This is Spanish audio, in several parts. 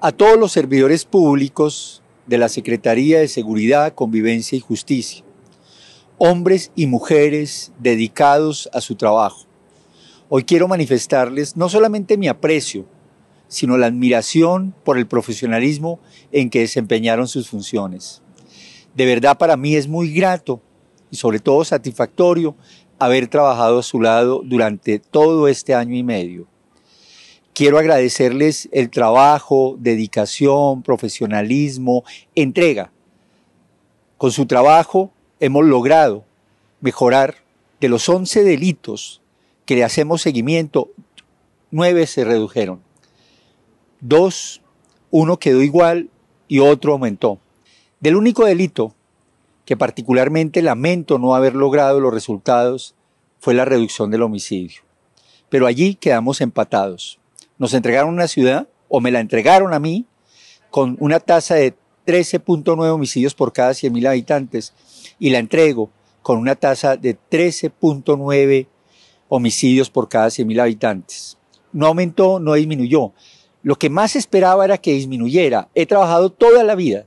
a todos los servidores públicos de la Secretaría de Seguridad, Convivencia y Justicia, hombres y mujeres dedicados a su trabajo. Hoy quiero manifestarles no solamente mi aprecio, sino la admiración por el profesionalismo en que desempeñaron sus funciones. De verdad para mí es muy grato y sobre todo satisfactorio haber trabajado a su lado durante todo este año y medio. Quiero agradecerles el trabajo, dedicación, profesionalismo, entrega. Con su trabajo hemos logrado mejorar de los 11 delitos que le hacemos seguimiento, 9 se redujeron. Dos, uno quedó igual y otro aumentó. Del único delito que particularmente lamento no haber logrado los resultados fue la reducción del homicidio. Pero allí quedamos empatados nos entregaron una ciudad, o me la entregaron a mí, con una tasa de 13.9 homicidios por cada 100.000 habitantes, y la entrego con una tasa de 13.9 homicidios por cada 100.000 habitantes. No aumentó, no disminuyó. Lo que más esperaba era que disminuyera. He trabajado toda la vida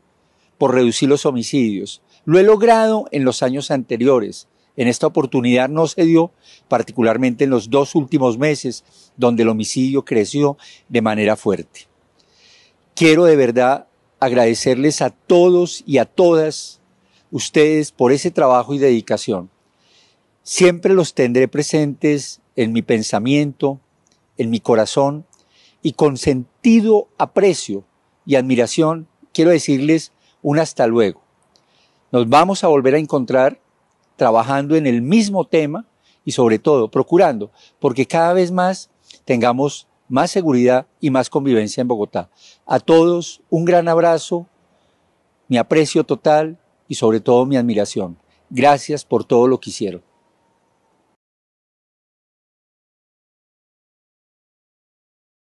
por reducir los homicidios. Lo he logrado en los años anteriores en esta oportunidad no se dio, particularmente en los dos últimos meses, donde el homicidio creció de manera fuerte. Quiero de verdad agradecerles a todos y a todas ustedes por ese trabajo y dedicación. Siempre los tendré presentes en mi pensamiento, en mi corazón y con sentido aprecio y admiración quiero decirles un hasta luego. Nos vamos a volver a encontrar trabajando en el mismo tema y sobre todo procurando porque cada vez más tengamos más seguridad y más convivencia en Bogotá. A todos un gran abrazo, mi aprecio total y sobre todo mi admiración. Gracias por todo lo que hicieron.